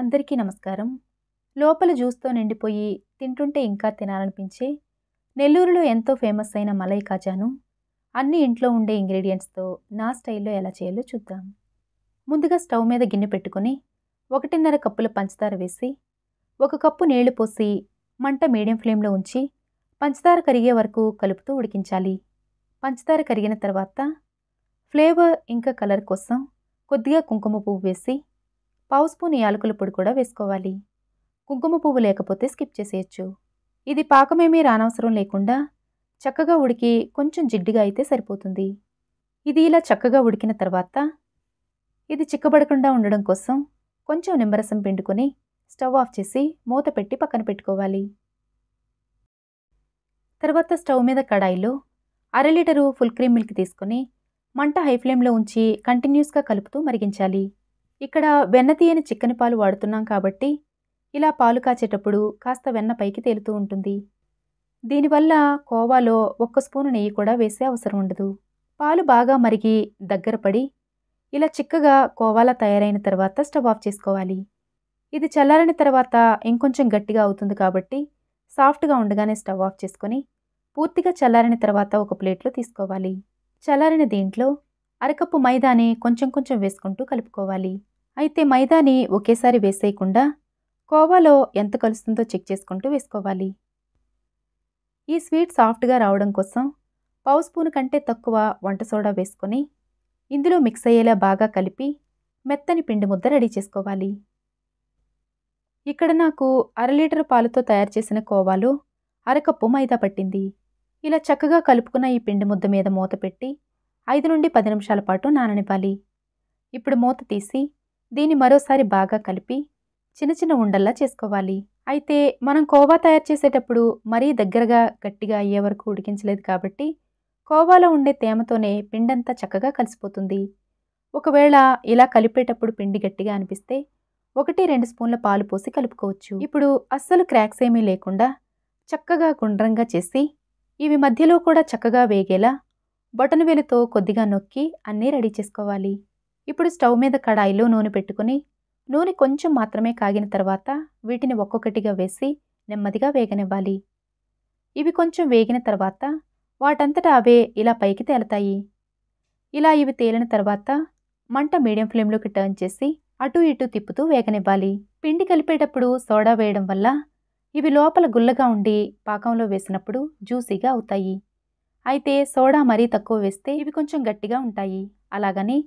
అందరికీ నమస్కారం లోపల జ్యూస్తో నిండిపోయి తింటుంటే ఇంకా తినాలనిపించే నెల్లూరులో ఎంతో ఫేమస్ అయిన మలై కాజాను అన్ని ఇంట్లో ఉండే ఇంగ్రీడియంట్స్తో నా స్టైల్లో ఎలా చేయాలో చూద్దాం ముందుగా స్టవ్ మీద గిన్నె పెట్టుకొని ఒకటిన్నర కప్పుల పంచదార వేసి ఒక కప్పు నీళ్లు పోసి మంట మీడియం ఫ్లేమ్లో ఉంచి పంచదార కరిగే వరకు కలుపుతూ ఉడికించాలి పంచదార కరిగిన తర్వాత ఫ్లేవర్ ఇంకా కలర్ కోసం కొద్దిగా కుంకుమ పువ్వు వేసి పావు స్పూన్ యాలకుల పొడి కూడా వేసుకోవాలి కుంకుమ పువ్వు లేకపోతే స్కిప్ చేసేయచ్చు ఇది పాకమేమీ రానవసరం లేకుండా చక్కగా ఉడికి కొంచెం జిడ్డుగా అయితే సరిపోతుంది ఇది ఇలా చక్కగా ఉడికిన తర్వాత ఇది చిక్కబడకుండా ఉండడం కోసం కొంచెం నిమ్మరసం పిండుకొని స్టవ్ ఆఫ్ చేసి మూత పెట్టి పక్కన పెట్టుకోవాలి తర్వాత స్టవ్ మీద కడాయిలో అర లీటరు ఫుల్ క్రీమ్ మిల్క్ తీసుకొని మంట హై ఫ్లేమ్లో ఉంచి కంటిన్యూస్గా కలుపుతూ మరిగించాలి ఇక్కడ వెన్న తీయని చిక్కని పాలు వాడుతున్నాం కాబట్టి ఇలా పాలు కాచేటప్పుడు కాస్త వెన్న పైకి తేలుతూ ఉంటుంది దీనివల్ల కోవాలో ఒక్క స్పూను నెయ్యి కూడా వేసే అవసరం ఉండదు పాలు బాగా మరిగి దగ్గర పడి ఇలా చిక్కగా కోవాలా తయారైన తర్వాత స్టవ్ ఆఫ్ చేసుకోవాలి ఇది చల్లారిన తర్వాత ఇంకొంచెం గట్టిగా అవుతుంది కాబట్టి సాఫ్ట్గా ఉండగానే స్టవ్ ఆఫ్ చేసుకొని పూర్తిగా చల్లారిన తర్వాత ఒక ప్లేట్లో తీసుకోవాలి చల్లారిన దీంట్లో అరకప్పు మైదాని కొంచెం కొంచెం వేసుకుంటూ కలుపుకోవాలి అయితే మైదాని ఒకేసారి వేసేయకుండా కోవాలో ఎంత కలుస్తుందో చెక్ చేసుకుంటూ వేసుకోవాలి ఈ స్వీట్ సాఫ్ట్గా రావడం కోసం పావు స్పూన్ కంటే తక్కువ వంట సోడా వేసుకొని ఇందులో మిక్స్ అయ్యేలా బాగా కలిపి మెత్తని పిండి ముద్ద రెడీ చేసుకోవాలి ఇక్కడ నాకు అర లీటర్ పాలతో తయారు చేసిన కోవాలు అరకప్పు మైదా పట్టింది ఇలా చక్కగా కలుపుకున్న ఈ పిండి ముద్ద మీద మూత పెట్టి ఐదు నుండి పది నిమిషాల పాటు నాననివ్వాలి ఇప్పుడు మూత తీసి దీన్ని మరోసారి బాగా కలిపి చిన్న చిన్న ఉండల్లా చేసుకోవాలి అయితే మనం కోవా తయారు చేసేటప్పుడు మరీ దగ్గరగా గట్టిగా అయ్యే వరకు ఉడికించలేదు కాబట్టి కోవాలో ఉండే తేమతోనే పిండంతా చక్కగా కలిసిపోతుంది ఒకవేళ ఇలా కలిపేటప్పుడు పిండి గట్టిగా అనిపిస్తే ఒకటి రెండు స్పూన్ల పాలు పోసి కలుపుకోవచ్చు ఇప్పుడు అస్సలు క్రాక్స్ ఏమీ లేకుండా చక్కగా గుండ్రంగా చేసి ఇవి మధ్యలో కూడా చక్కగా వేగేలా వేలుతో కొద్దిగా నొక్కి అన్నీ రెడీ చేసుకోవాలి ఇప్పుడు స్టవ్ మీద కడాయిలో నూనె పెట్టుకుని నూనె కొంచెం మాత్రమే కాగిన తర్వాత వీటిని ఒక్కొక్కటిగా వేసి నెమ్మదిగా వేగనివ్వాలి ఇవి కొంచెం వేగిన తర్వాత వాటంతటా అవే ఇలా పైకి తేలతాయి ఇలా ఇవి తేలిన తర్వాత మంట మీడియం ఫ్లేమ్లోకి టర్న్ చేసి అటు ఇటు తిప్పుతూ వేగనివ్వాలి పిండి కలిపేటప్పుడు సోడా వేయడం వల్ల ఇవి లోపల గుల్లగా ఉండి పాకంలో వేసినప్పుడు జ్యూసీగా అవుతాయి అయితే సోడా మరీ తక్కువ వేస్తే ఇవి కొంచెం గట్టిగా ఉంటాయి అలాగని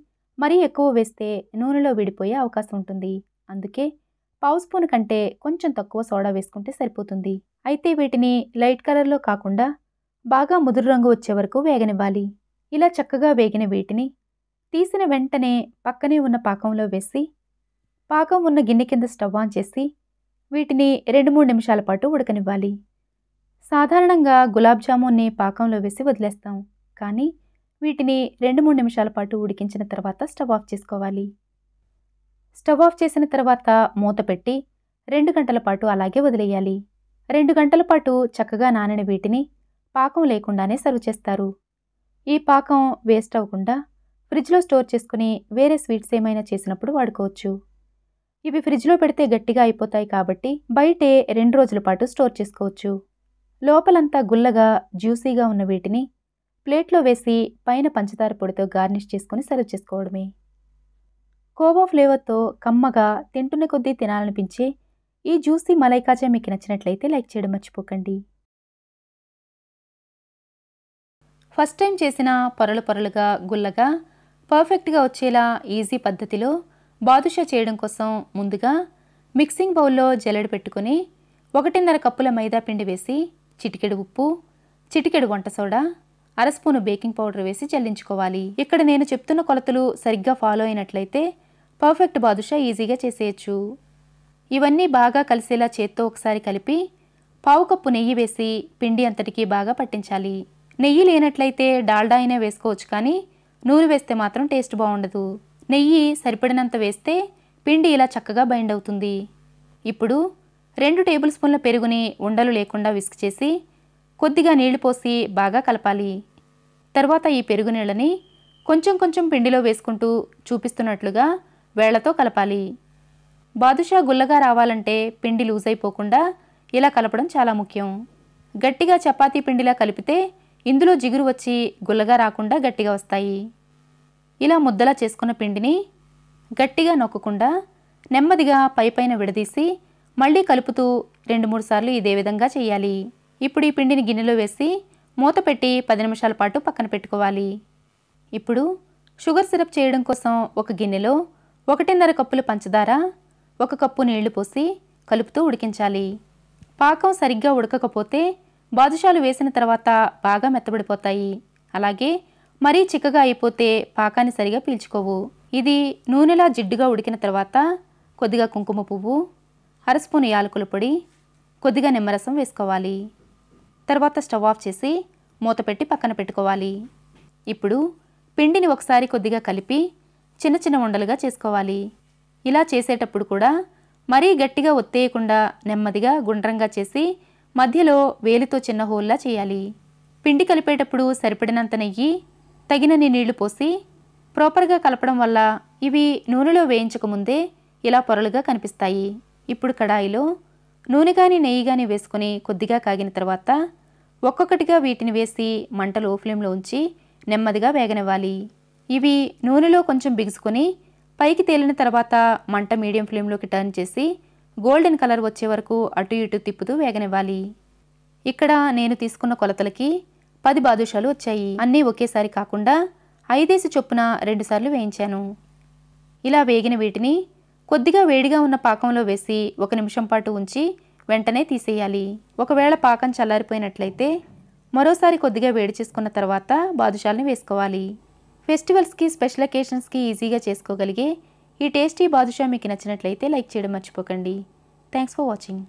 మరీ ఎక్కువ వేస్తే నూనెలో విడిపోయే అవకాశం ఉంటుంది అందుకే పావు స్పూన్ కంటే కొంచెం తక్కువ సోడా వేసుకుంటే సరిపోతుంది అయితే వీటిని లైట్ కలర్లో కాకుండా బాగా ముదురు రంగు వచ్చే వరకు వేగనివ్వాలి ఇలా చక్కగా వేగిన వీటిని తీసిన వెంటనే పక్కనే ఉన్న పాకంలో వేసి పాకం ఉన్న గిన్నె కింద స్టవ్ ఆన్ చేసి వీటిని రెండు మూడు నిమిషాల పాటు ఉడకనివ్వాలి సాధారణంగా గులాబ్ జామున్ని పాకంలో వేసి వదిలేస్తాం కానీ వీటిని రెండు మూడు నిమిషాల పాటు ఉడికించిన తర్వాత స్టవ్ ఆఫ్ చేసుకోవాలి స్టవ్ ఆఫ్ చేసిన తర్వాత మూత పెట్టి రెండు గంటల పాటు అలాగే వదిలేయాలి రెండు గంటల పాటు చక్కగా నానిన వీటిని పాకం లేకుండానే సర్వ్ చేస్తారు ఈ పాకం వేస్ట్ అవ్వకుండా ఫ్రిడ్జ్లో స్టోర్ చేసుకుని వేరే స్వీట్స్ ఏమైనా చేసినప్పుడు వాడుకోవచ్చు ఇవి ఫ్రిడ్జ్లో పెడితే గట్టిగా అయిపోతాయి కాబట్టి బయటే రెండు రోజుల పాటు స్టోర్ చేసుకోవచ్చు లోపలంతా గుల్లగా జ్యూసీగా ఉన్న వీటిని ప్లేట్లో వేసి పైన పంచదార పొడితో గార్నిష్ చేసుకొని సర్వ్ చేసుకోవడమే కోవా ఫ్లేవర్తో కమ్మగా తింటున్న కొద్దీ తినాలనిపించే ఈ జ్యూసీ మలైకాజా మీకు నచ్చినట్లయితే లైక్ చేయడం మర్చిపోకండి ఫస్ట్ టైం చేసిన పొరలు పొరలుగా గుల్లగా పర్ఫెక్ట్గా వచ్చేలా ఈజీ పద్ధతిలో బాదుషా చేయడం కోసం ముందుగా మిక్సింగ్ బౌల్లో జల్లెడ పెట్టుకుని ఒకటిన్నర కప్పుల మైదా పిండి వేసి చిటికెడు ఉప్పు చిటికెడు వంట సోడా అర స్పూను బేకింగ్ పౌడర్ వేసి చెల్లించుకోవాలి ఇక్కడ నేను చెప్తున్న కొలతలు సరిగ్గా ఫాలో అయినట్లయితే పర్ఫెక్ట్ బాదుషా ఈజీగా చేసేయచ్చు ఇవన్నీ బాగా కలిసేలా చేత్తో ఒకసారి కలిపి పావు కప్పు నెయ్యి వేసి పిండి అంతటికి బాగా పట్టించాలి నెయ్యి లేనట్లయితే డాల్డా అయినా వేసుకోవచ్చు కానీ నూనె వేస్తే మాత్రం టేస్ట్ బాగుండదు నెయ్యి సరిపడినంత వేస్తే పిండి ఇలా చక్కగా బైండ్ అవుతుంది ఇప్పుడు రెండు టేబుల్ స్పూన్ల పెరుగుని ఉండలు లేకుండా విస్క్ చేసి కొద్దిగా నీళ్లు పోసి బాగా కలపాలి తర్వాత ఈ పెరుగు నీళ్ళని కొంచెం కొంచెం పిండిలో వేసుకుంటూ చూపిస్తున్నట్లుగా వేళ్లతో కలపాలి బాదుషా గుల్లగా రావాలంటే పిండి లూజ్ అయిపోకుండా ఇలా కలపడం చాలా ముఖ్యం గట్టిగా చపాతీ పిండిలా కలిపితే ఇందులో జిగురు వచ్చి గుల్లగా రాకుండా గట్టిగా వస్తాయి ఇలా ముద్దలా చేసుకున్న పిండిని గట్టిగా నొక్కకుండా నెమ్మదిగా పైపైన విడదీసి మళ్ళీ కలుపుతూ రెండు మూడు సార్లు ఇదే విధంగా చేయాలి ఇప్పుడు ఈ పిండిని గిన్నెలో వేసి మూత పెట్టి పది నిమిషాల పాటు పక్కన పెట్టుకోవాలి ఇప్పుడు షుగర్ సిరప్ చేయడం కోసం ఒక గిన్నెలో ఒకటిన్నర కప్పులు పంచదార ఒక కప్పు నీళ్లు పోసి కలుపుతూ ఉడికించాలి పాకం సరిగ్గా ఉడకకపోతే బాదుషాలు వేసిన తర్వాత బాగా మెత్తబడిపోతాయి అలాగే మరీ చిక్కగా అయిపోతే పాకాన్ని సరిగా పీల్చుకోవు ఇది నూనెలా జిడ్డుగా ఉడికిన తర్వాత కొద్దిగా కుంకుమ పువ్వు అరస్పూన్ యాలకుల పొడి కొద్దిగా నిమ్మరసం వేసుకోవాలి తర్వాత స్టవ్ ఆఫ్ చేసి మూత పెట్టి పక్కన పెట్టుకోవాలి ఇప్పుడు పిండిని ఒకసారి కొద్దిగా కలిపి చిన్న చిన్న ఉండలుగా చేసుకోవాలి ఇలా చేసేటప్పుడు కూడా మరీ గట్టిగా ఒత్తేయకుండా నెమ్మదిగా గుండ్రంగా చేసి మధ్యలో వేలితో చిన్న హోల్లా చేయాలి పిండి కలిపేటప్పుడు సరిపడినంత నెయ్యి తగినన్ని నీళ్లు పోసి ప్రాపర్గా కలపడం వల్ల ఇవి నూనెలో వేయించకముందే ఇలా పొరలుగా కనిపిస్తాయి ఇప్పుడు కడాయిలో నూనె కానీ నెయ్యి కానీ వేసుకొని కొద్దిగా కాగిన తర్వాత ఒక్కొక్కటిగా వీటిని వేసి మంట లో ఫ్లేమ్లో ఉంచి నెమ్మదిగా వేగనివ్వాలి ఇవి నూనెలో కొంచెం బిగుసుకొని పైకి తేలిన తర్వాత మంట మీడియం ఫ్లేమ్లోకి టర్న్ చేసి గోల్డెన్ కలర్ వచ్చే వరకు అటు ఇటు తిప్పుతూ వేగనివ్వాలి ఇక్కడ నేను తీసుకున్న కొలతలకి పది బాదుషాలు వచ్చాయి అన్నీ ఒకేసారి కాకుండా ఐదేసి చొప్పున రెండుసార్లు వేయించాను ఇలా వేగిన వీటిని కొద్దిగా వేడిగా ఉన్న పాకంలో వేసి ఒక నిమిషం పాటు ఉంచి వెంటనే తీసేయాలి ఒకవేళ పాకం చల్లారిపోయినట్లయితే మరోసారి కొద్దిగా వేడి చేసుకున్న తర్వాత బాదుషాల్ని వేసుకోవాలి ఫెస్టివల్స్కి స్పెషల్ అకేషన్స్కి ఈజీగా చేసుకోగలిగే ఈ టేస్టీ బాదుషా మీకు నచ్చినట్లయితే లైక్ చేయడం మర్చిపోకండి థ్యాంక్స్ ఫర్ వాచింగ్